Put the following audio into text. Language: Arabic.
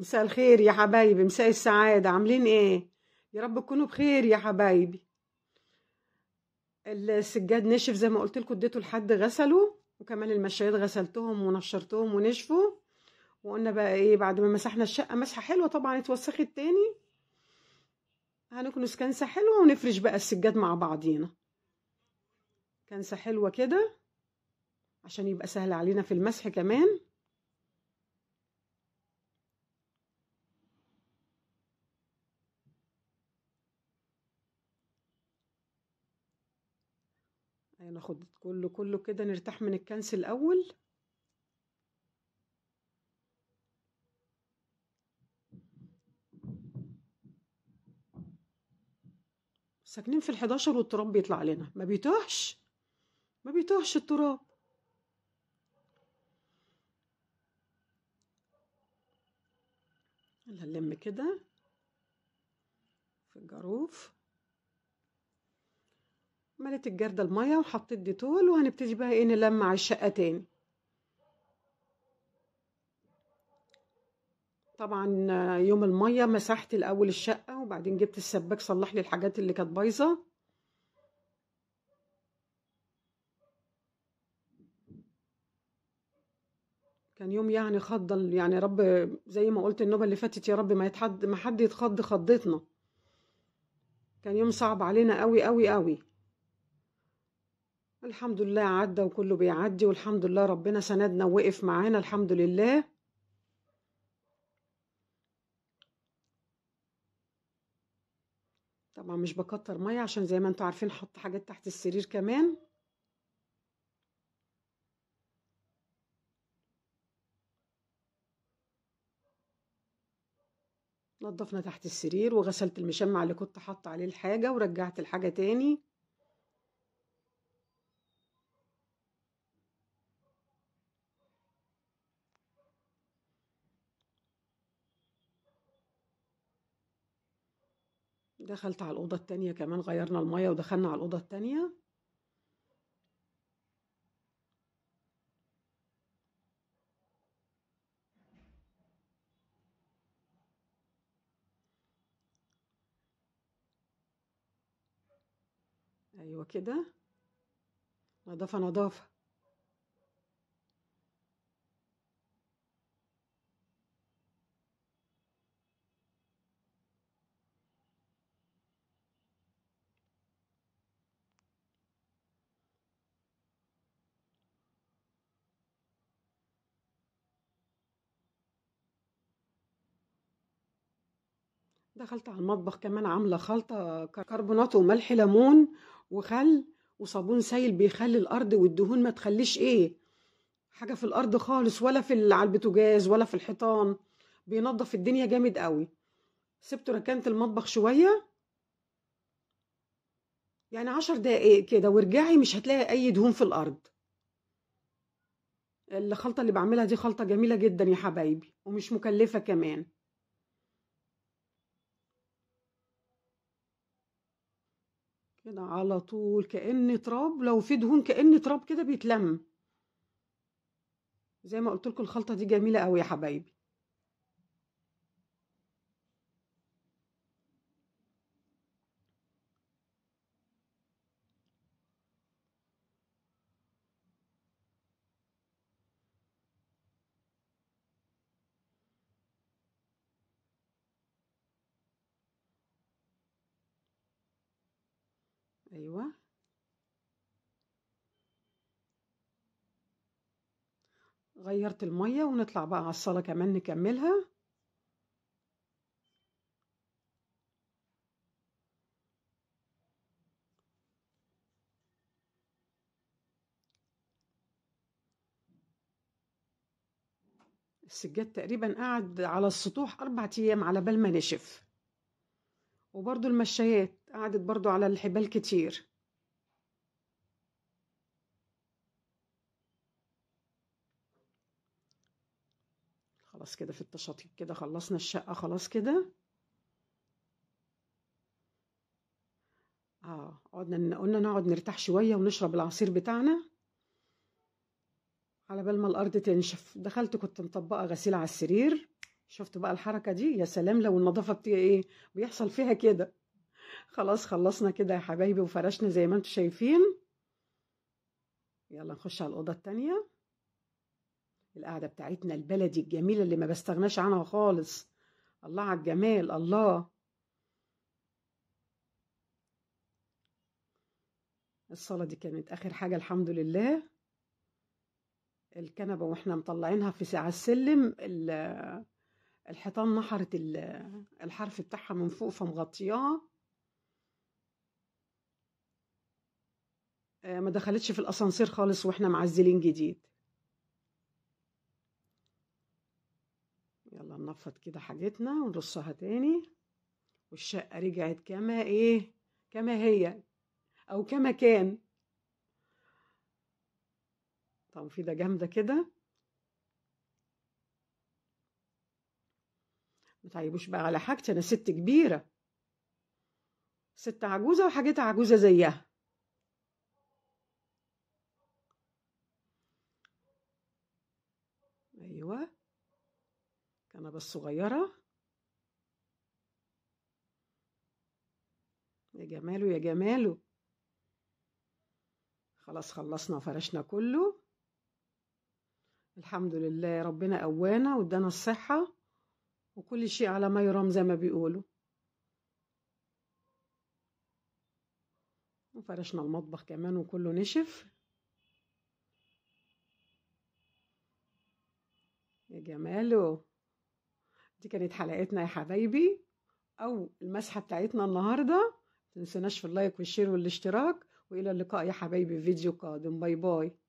مساء الخير يا حبايبي مساء السعادة عاملين ايه؟ يا رب تكونوا بخير يا حبايبي السجاد نشف زي ما قلت لكم اديته لحد غسله وكمان المشايات غسلتهم ونشرتهم ونشفوا وقلنا بقى ايه بعد ما مسحنا الشقة مسحة حلوة طبعا اتوسخت تاني هنكنس كنسة حلوة ونفرش بقى السجاد مع بعضينا كنسة حلوة كده عشان يبقى سهل علينا في المسح كمان هناخد يعني كله كله كده نرتاح من الكنس الاول ساكنين في الحداشر 11 والتراب بيطلع لنا ما بيتوهش ما بيتوهش التراب هنلم كده في الجاروف مليت الجردة المية وحطيت ديتول وهنبتدي بقى ايه نلمع الشقة تاني طبعا يوم المية مسحت الأول الشقة وبعدين جبت السباك صلح لي الحاجات اللي كانت بايظة كان يوم يعني خضل يعني رب زي ما قلت النوبة اللي فاتت يا رب ما يتحد ما حد يتخض خضتنا كان يوم صعب علينا قوي قوي قوي الحمد لله عدى وكله بيعدي والحمد لله ربنا سندنا ووقف معانا الحمد لله طبعا مش بكتر ميه عشان زي ما انتوا عارفين حط حاجات تحت السرير كمان نظفنا تحت السرير وغسلت المشمع اللي كنت حاطه عليه الحاجه ورجعت الحاجه تاني دخلت على الأوضة التانية كمان غيرنا المية ودخلنا على الأوضة التانية أيوة كده نظافة نظافة دخلت على المطبخ كمان عاملة خلطة كربونات وملح ليمون وخل وصابون سايل بيخلي الأرض والدهون ما تخليش إيه حاجة في الأرض خالص ولا في على البوتاجاز ولا في الحيطان بينظف الدنيا جامد قوي سبته ركنت المطبخ شوية يعني عشر دقايق كده وارجعي مش هتلاقي أي دهون في الأرض الخلطة اللي بعملها دي خلطة جميلة جدا يا حبايبي ومش مكلفة كمان كده على طول كأن تراب لو في دهون كأن تراب كده بيتلم زي ما قلت لكم الخلطة دي جميلة قوي يا حبايبي أيوة غيرت المية ونطلع بقى على الصالة كمان نكملها السجاد تقريبا قعد على السطوح أربع أيام على بال ما نشف وبرضو المشايات قعدت برضو على الحبال كتير خلاص كده في التشاطيب كده خلصنا الشقة خلاص كده اه قعدنا قلنا نقعد نرتاح شوية ونشرب العصير بتاعنا على بال ما الأرض تنشف دخلت كنت مطبقة غسيل على السرير شفت بقى الحركة دي يا سلام لو النظافة بت... ايه بيحصل فيها كده خلاص خلصنا كده يا حبايبي وفرشنا زي ما انتم شايفين يلا نخش على الاوضه التانية القعده بتاعتنا البلدي الجميله اللي ما بستغناش عنها خالص الله على الجمال الله الصاله دي كانت اخر حاجه الحمد لله الكنبه واحنا مطلعينها في ساعه السلم الحيطان نحرت الحرف بتاعها من فوق فمغطياه آه، ما دخلتش في الاسانسير خالص واحنا معزلين جديد يلا ننفض كده حاجتنا ونرصها تاني والشقة رجعت كما ايه كما هي او كما كان طب ده جامدة كده متعيبوش بقى على حاجتي انا ست كبيرة ست عجوزة وحاجتها عجوزة زيها ايوه كنبه الصغيره يا جماله يا جماله خلاص خلصنا فرشنا كله الحمد لله ربنا قوانا وادانا الصحه وكل شيء على ما يرام زي ما بيقولوا وفرشنا المطبخ كمان وكله نشف يا جماله دي كانت حلقتنا يا حبايبي او المسحه بتاعتنا النهارده تنسوناش في اللايك والشير والاشتراك والى اللقاء يا حبايبي في فيديو قادم باي باي